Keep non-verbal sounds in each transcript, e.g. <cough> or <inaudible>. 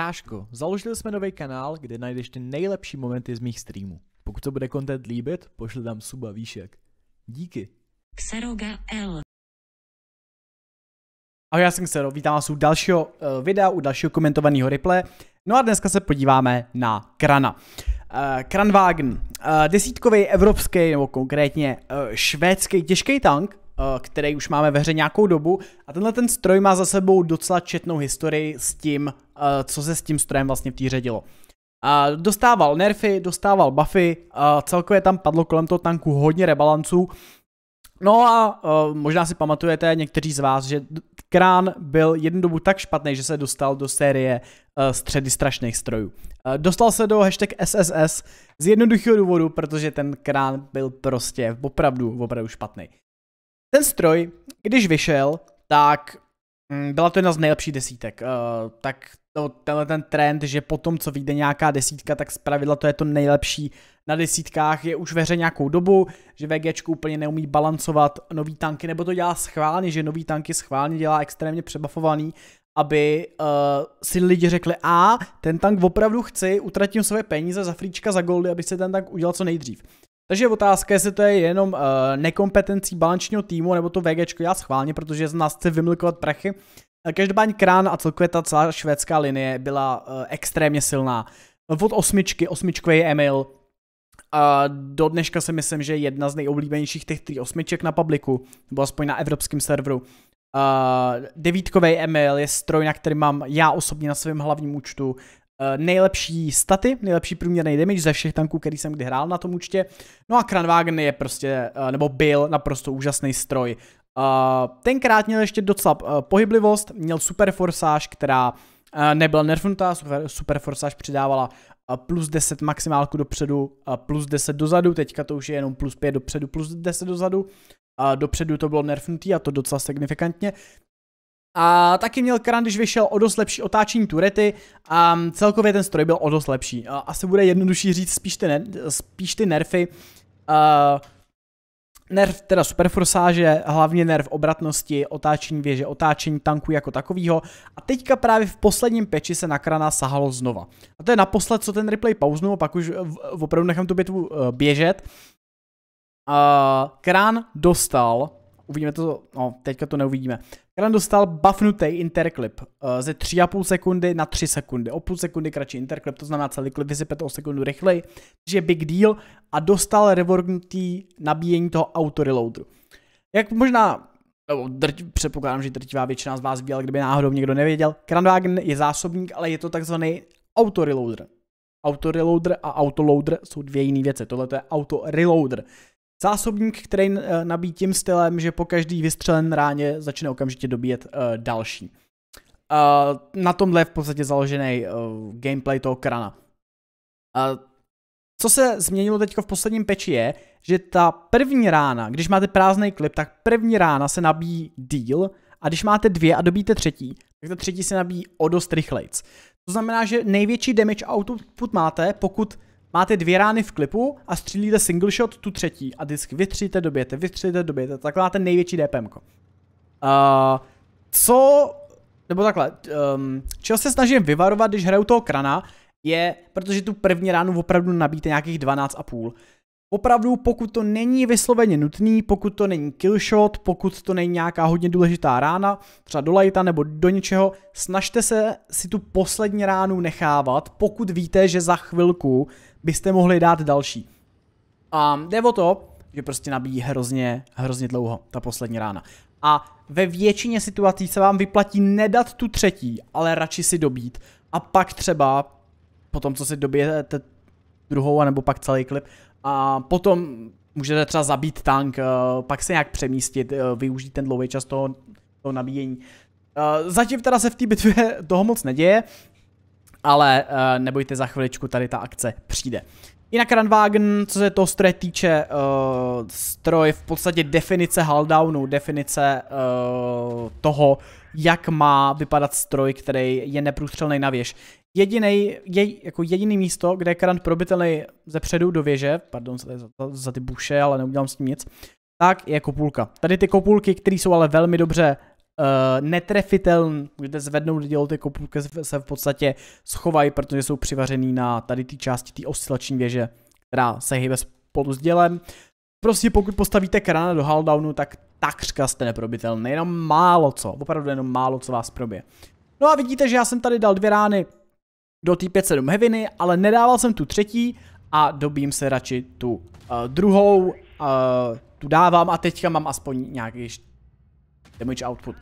Ráško, založili jsme nový kanál, kde najdeš ty nejlepší momenty z mých streamů. Pokud to bude content líbit, pošli tam suba výšek. Díky. Xeroga L. Ahoj, já jsem Xero, vítám vás u dalšího uh, videa, u dalšího komentovaného replay. No a dneska se podíváme na Krana. Uh, Kranwagen, uh, desítkový evropský nebo konkrétně uh, švédský těžký tank, Eh, který už máme ve hře nějakou dobu. A tenhle ten stroj má za sebou docela četnou historii s tím, eh, co se s tím strojem vlastně v té hře dělo. A dostával nerfy, dostával buffy, a eh, celkově tam padlo kolem toho tanku hodně rebalanců. No a uh, možná si pamatujete někteří z vás, že Krán byl jednu dobu tak špatný, že se dostal do série uh, středy strašných strojů. Uh, dostal se do hashtag SSS z jednoduchého důvodu, protože ten Krán byl prostě opravdu, opravdu špatný. Ten stroj, když vyšel, tak mm, byla to jedna z nejlepších desítek. Eh, tak to, tenhle ten trend, že po tom, co vyjde nějaká desítka, tak zpravidla to je to nejlepší na desítkách, je už ve hře nějakou dobu, že VG úplně neumí balancovat nový tanky, nebo to dělá schválně, že nový tanky schválně dělá extrémně přebafovaný, aby uh, si lidi řekli, a ten tank opravdu chci, utratím své peníze za fríčka, za goldy, aby se ten tank udělal co nejdřív. Takže otázka, jestli to je jenom uh, nekompetencí balančního týmu, nebo to VGčko já schválně, protože z nás chce vymlikovat prachy. Eh, každopádně Krán a celkově ta celá švédská linie byla uh, extrémně silná. Od osmičky, osmičkový Emil, uh, do dneška si myslím, že jedna z nejoblíbenějších těch tří osmiček na publiku, nebo aspoň na evropském serveru. Uh, devítkový Emil je stroj, na který mám já osobně na svém hlavním účtu. Eh, nejlepší staty, nejlepší průměrný damage ze všech tanků, který jsem kdy hrál na tom účtě. No a Kranwagen je prostě, eh, nebo byl naprosto úžasný stroj. Eh, Tenkrát měl ještě docela pohyblivost, měl super forsáž, která nebyla nerfnutá, super, super forsáž přidávala plus 10 maximálku dopředu, plus 10 dozadu, teďka to už je jenom plus 5 dopředu, plus 10 dozadu. dopředu to bylo nerfnutý a to docela signifikantně. A taky měl kran, když vyšel o dost lepší otáčení turety a celkově ten stroj byl o dost lepší. A asi bude jednodušší říct spíš ty, ner, spíš ty nerfy. A nerf teda superforsáže, hlavně nerv obratnosti, otáčení věže, otáčení tanku jako takového. A teďka právě v posledním peči se na krana sahalo znova. A to je naposled, co ten replay pauznu, pak už opravdu nechám tu bitvu eh, běžet. Uh, krán dostal Uvidíme to, no teďka to neuvidíme. Kalen dostal buffnutý interklip eh, ze 3,5 sekundy na 3 sekundy. O půl sekundy kratší interklip, to znamená celý klip vysypete o sekundu rychleji, což je big deal a dostal revorknutý nabíjení toho autoreloadru. Jak možná No, drť, předpokládám, že drtivá většina z vás ví, ale kdyby náhodou někdo nevěděl, Kranwagen je zásobník, ale je to takzvaný autoreloader. Autoreloader a autoloader jsou dvě jiné věci, tohle je autoreloader. Zásobník, který eh, nabíjí tím stylem, že po každý vystřelen ráně začne okamžitě dobíjet uh, další. Uh, na tomhle je v podstatě založený uh, gameplay toho krana. Uh, co se změnilo teď v posledním peči je, že ta první rána, když máte prázdný klip, tak první rána se nabíjí díl a když máte dvě a dobíte třetí, tak ta třetí se nabíjí o dost rychlejc. To znamená, že největší damage output máte, pokud Máte dvě rány v klipu a střílíte single shot tu třetí a disk vytříte, dobijete, vytříte, dobijete, tak máte největší DPM. Uh, co, nebo takhle, um, čeho se snažím vyvarovat, když hraju toho krana, je, protože tu první ránu opravdu nabíte nějakých 12,5. Opravdu, pokud to není vysloveně nutný, pokud to není killshot, pokud to není nějaká hodně důležitá rána, třeba do lighta nebo do něčeho, snažte se si tu poslední ránu nechávat, pokud víte, že za chvilku byste mohli dát další. A jde o to, že prostě nabíjí hrozně, hrozně dlouho, ta poslední rána. A ve většině situací se vám vyplatí nedat tu třetí, ale radši si dobít. A pak třeba, po tom, co si dobijete druhou, anebo pak celý klip, a potom můžete třeba zabít tank, eh, pak se nějak přemístit, eh, využít ten dlouhý čas toho, toho nabíjení. Eh, zatím teda se v té bitvě <laughs> toho moc neděje, ale uh, nebojte, za chviličku tady ta akce přijde. Jinak Runwagen, co se toho stroje týče, uh, stroj v podstatě definice haldownu, definice uh, toho, jak má vypadat stroj, který je neprůstřelný na věž. Jedinej, je, jako jediný místo, kde je krant probitelný ze předu do věže, pardon za, za, za ty buše, ale neudělám s tím nic, tak je kopulka. Tady ty kopulky, které jsou ale velmi dobře uh, netrefiteln, Můžete zvednout, dělou ty kopulky se v podstatě schovají, protože jsou přivařený na tady té části té oscilační věže, která se hýbe spolu s dělem. Prostě pokud postavíte krana do haldownu, tak takřka jste neprobitelný, jenom málo co, opravdu jenom málo co vás probije. No a vidíte, že já jsem tady dal dvě rány do té 57 heviny, ale nedával jsem tu třetí a dobím se radši tu uh, druhou, uh, tu dávám a teďka mám aspoň nějaký damage output.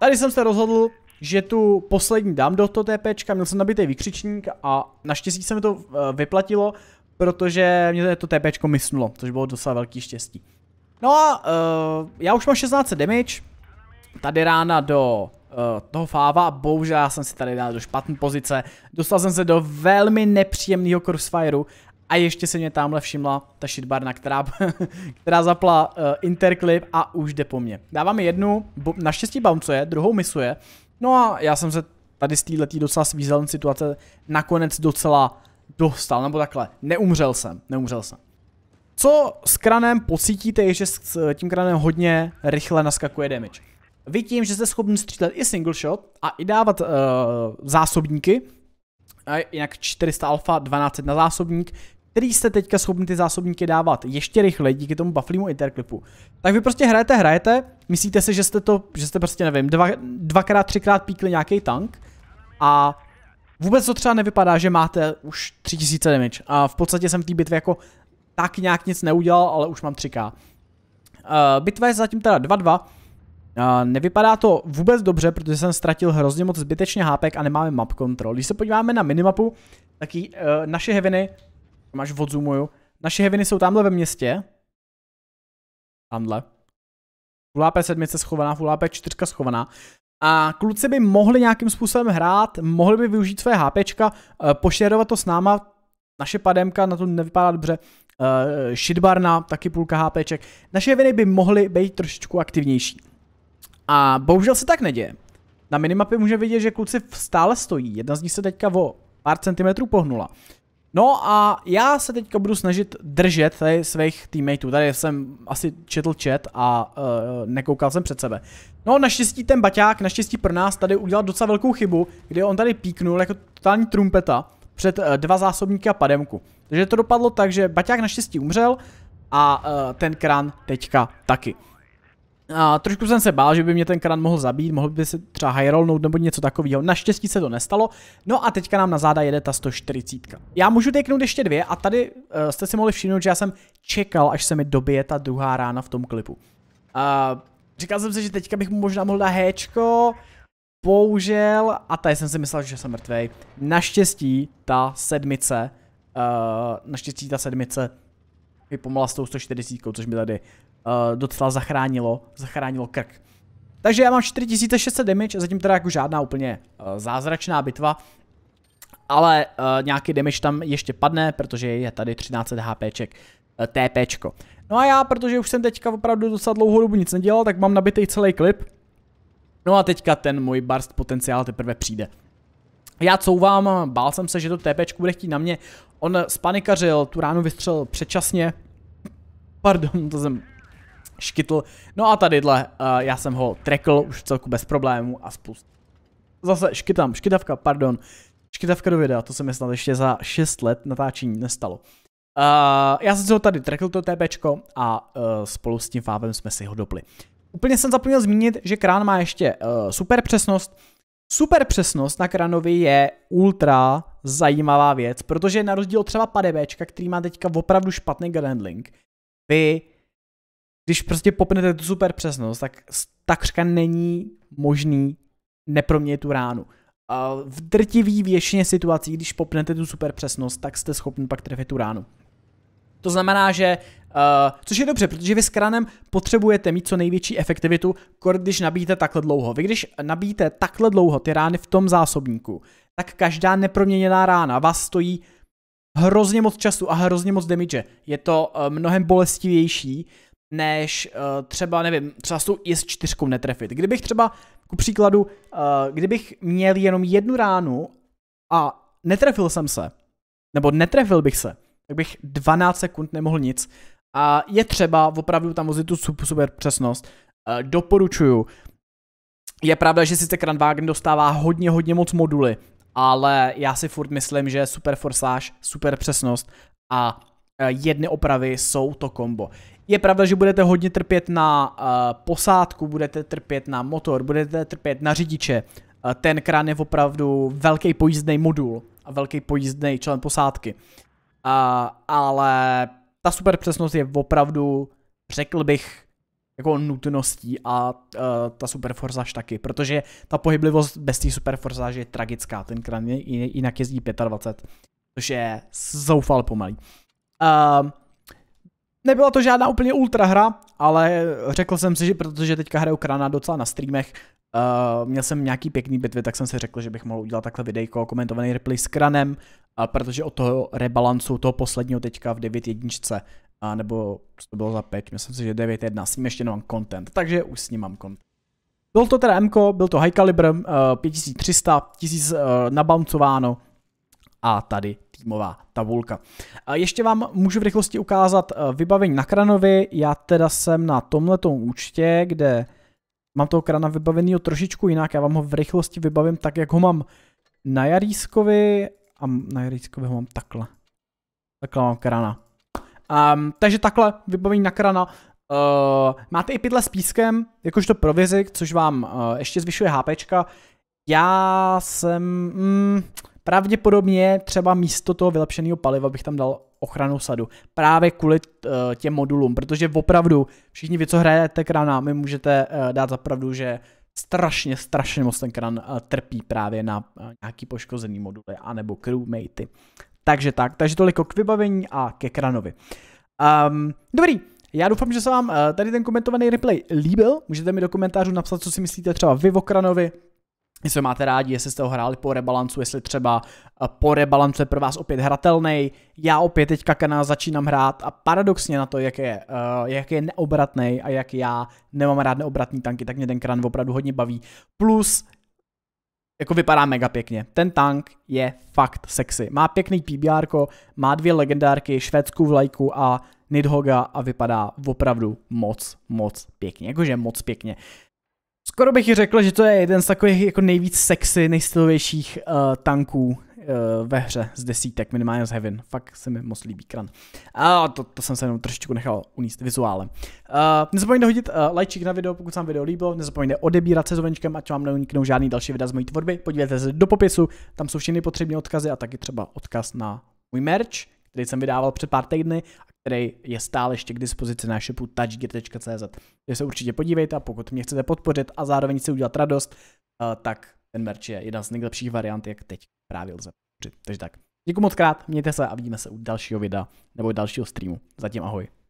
Tady jsem se rozhodl, že tu poslední dám do toho TPčka, měl jsem nabitý vykřičník a naštěstí se mi to eh, vyplatilo, protože mě to TPčko mysnulo, což bylo docela velký štěstí. No a uh, já už mám 16 damage, tady rána do uh, toho fáva, bohužel já jsem si tady dal do špatné pozice, dostal jsem se do velmi nepříjemného crossfireu a ještě se mě tamhle všimla ta shitbarna, která, <laughs> která zapla uh, interklip a už jde po mně. Dáváme jednu, naštěstí bouncuje, druhou misuje. No a já jsem se tady z této docela svízelné situace nakonec docela dostal, nebo takhle, neumřel jsem, neumřel jsem. Co s kranem pocítíte je, že s tím kranem hodně rychle naskakuje damage. Vy tím, že jste schopni střílet i single shot a i dávat uh, zásobníky, jinak 400 alfa, 12 na zásobník, který jste teďka schopni ty zásobníky dávat ještě rychleji díky tomu bufflímu interklipu. Tak vy prostě hrajete, hrajete, myslíte si, že jste to, že jste prostě nevím, dva, dvakrát, třikrát píkli nějaký tank a vůbec to třeba nevypadá, že máte už 3000 damage a v podstatě jsem v té bitvě jako tak nějak nic neudělal, ale už mám 3k. Uh, eh, bitva je zatím teda 2-2. Uh, eh, nevypadá to vůbec dobře, protože jsem ztratil hrozně moc zbytečně hápek a nemáme map control. Když se podíváme na minimapu, tak uh, naše heviny Máš odzumuju. Naše heviny jsou tamhle ve městě. Tamhle. Full AP 7 schovaná, Full AP 4 schovaná. A kluci by mohli nějakým způsobem hrát, mohli by využít své HPčka, eh, pošerovat to s náma, naše pademka na to nevypadá dobře, uh, eh, shitbarna, taky půlka HP. Naše viny by mohly být trošičku aktivnější. A bohužel se tak neděje. Na minimapě může vidět, že kluci stále stojí, jedna z nich se teďka o pár centimetrů pohnula. No a já se teďka budu snažit držet tady svých teammateů. Tady jsem asi četl chat a uh, nekoukal jsem před sebe. No naštěstí ten baťák, naštěstí pro nás tady udělal docela velkou chybu, kdy on tady píknul jako totální trumpeta před uh, dva zásobníky a pademku. Takže to dopadlo tak, že baťák naštěstí umřel a uh, ten krán teďka taky. A trošku jsem se bál, že by mě ten kran mohl zabít, mohl by se třeba hajrolnout nebo něco takového. Naštěstí se to nestalo. No a teďka nám na záda jede ta 140. Já můžu teknout ještě dvě a tady uh, jste si mohli všimnout, že já jsem čekal, až se mi dobije ta druhá rána v tom klipu. Uh, říkal jsem si, že teďka bych mu možná mohl dát héčko, použil a tady jsem si myslel, že jsem mrtvej. Naštěstí ta sedmice, uh, naštěstí ta sedmice vypomala s tou 140, což mi tady uh, docela zachránilo, zachránilo krk. Takže já mám 4600 damage, zatím teda jako žádná úplně uh, zázračná bitva, ale uh, nějaký damage tam ještě padne, protože je tady 13 HPček, uh, TPčko. No a já, protože už jsem teďka opravdu docela dlouhou dobu nic nedělal, tak mám nabitý celý klip. No a teďka ten můj barst potenciál teprve přijde. Já couvám, bál jsem se, že to TPčku bude chtít na mě. On spanikařil, tu ránu vystřelil předčasně. Pardon, to jsem škytl. No a tadyhle, uh, já jsem ho trekl už celku bez problémů a spust. Zase škytám, škytavka, pardon. Škytavka do videa, to se mi snad ještě za 6 let natáčení nestalo. Uh, já jsem si ho tady trekl to TPčko a uh, spolu s tím fávem jsme si ho dopli. Úplně jsem zapomněl zmínit, že krán má ještě uh, super přesnost. Super přesnost na kránovi je ultra zajímavá věc, protože na rozdíl třeba 5 který má teďka opravdu špatný grandling, vy když prostě popnete tu super přesnost, tak takřka není možný neproměnit tu ránu. A v drtivý většině situací, když popnete tu super přesnost, tak jste schopni pak trefit tu ránu. To znamená, že, uh, což je dobře, protože vy s kranem potřebujete mít co největší efektivitu, když nabíjíte takhle dlouho. Vy když nabíjíte takhle dlouho ty rány v tom zásobníku, tak každá neproměněná rána vás stojí hrozně moc času a hrozně moc damage. Je to uh, mnohem bolestivější, než uh, třeba, nevím, třeba s tou IS-4 netrefit. Kdybych třeba, ku příkladu, uh, kdybych měl jenom jednu ránu a netrefil jsem se, nebo netrefil bych se, tak bych 12 sekund nemohl nic. A je třeba opravdu tam vozit tu super přesnost. Uh, doporučuju. Je pravda, že sice Kranwagen dostává hodně, hodně moc moduly, ale já si furt myslím, že super forsáž, super přesnost a jedny opravy jsou to kombo. Je pravda, že budete hodně trpět na uh, posádku, budete trpět na motor, budete trpět na řidiče. Uh, ten krán je opravdu velký pojízdný modul a velký pojízdný člen posádky. Uh, ale ta super přesnost je opravdu, řekl bych, jako nutností a uh, ta superforzaž taky, protože ta pohyblivost bez té superforzaže je tragická, ten kran je, jinak jezdí 25, což je zoufal pomalý. Uh, Nebyla to žádná úplně ultra hra, ale řekl jsem si, že protože teďka hraju Krana docela na streamech, uh, měl jsem nějaký pěkný bitvy, tak jsem si řekl, že bych mohl udělat takhle videjko, komentovaný replay s Kranem, a eh, protože od toho rebalancu, toho posledního teďka v jedničce, a eh, nebo to bylo za 5, myslím si, že 9.1, s ním ještě nemám content, takže už s ním mám content. Byl to teda MK, byl to high caliber, uh, 5300, 1000 uh, nabancováno, a tady týmová tabulka. Ještě vám můžu v rychlosti ukázat eh, vybavení na kranovi. Já teda jsem na tomhletom účtě, kde mám toho krana vybaveného trošičku jinak. Já vám ho v rychlosti vybavím tak, jak ho mám na Jarískovi a na Jarískovi ho mám takhle. Takhle mám krana. Um, takže takhle vybavení na krana. Uh, máte i pytle s pískem, to provizik, což vám uh, ještě zvyšuje HPčka. Já jsem... Mm, Pravděpodobně třeba místo toho vylepšeného paliva bych tam dal ochranu sadu. Právě kvůli eh, těm modulům, protože opravdu všichni vy, co hrajete krana, my můžete eh, dát za pravdu, že strašně, strašně moc ten kran eh, trpí právě na nějaký poškozený moduly anebo crewmatey. Takže tak, takže toliko k vybavení a ke kranovi. Um, dobrý, já doufám, že se vám tady ten komentovaný replay líbil. Můžete mi do komentářů napsat, co si myslíte třeba vy o kranovi, jestli máte rádi, jestli jste ho hráli po rebalancu, jestli třeba eh, po rebalancu je pro vás opět hratelný. Já opět teďka kanál začínám hrát a paradoxně na to, jak je, uh, jak je neobratný a jak já nemám rád neobratní tanky, tak mě ten kran opravdu hodně baví. Plus jako vypadá mega pěkně. Ten tank je fakt sexy. Má pěkný PBR, má dvě legendárky, švédskou vlajku a Nidhoga a vypadá opravdu moc, moc pěkně. Jakože moc pěkně. Skoro bych řekl, že to je jeden z takových jako nejvíc sexy, nejstylovějších uh, tanků uh, ve hře z desítek, minimálně z Heaven. Fakt se mi moc líbí kran. A to, to jsem se jenom trošičku nechal uníst vizuálem. Uh, nezapomeňte hodit uh, lajčík na video, pokud se vám video líbilo. Nezapomeňte odebírat se zvončkem, ať vám neuniknou žádný další videa z mojí tvorby. Podívejte se do popisu, tam jsou všechny potřebné odkazy a taky třeba odkaz na můj merch, který jsem vydával před pár týdny a který je stále ještě k dispozici na shopu touchgear.cz. Takže se určitě podívejte a pokud mě chcete podpořit a zároveň si udělat radost, eh, tak ten merch je jedna z nejlepších variant, jak teď právě lze podpořit. Takže tak. Děkuji moc krát, mějte se a vidíme se u dalšího videa nebo dalšího streamu. Zatím ahoj.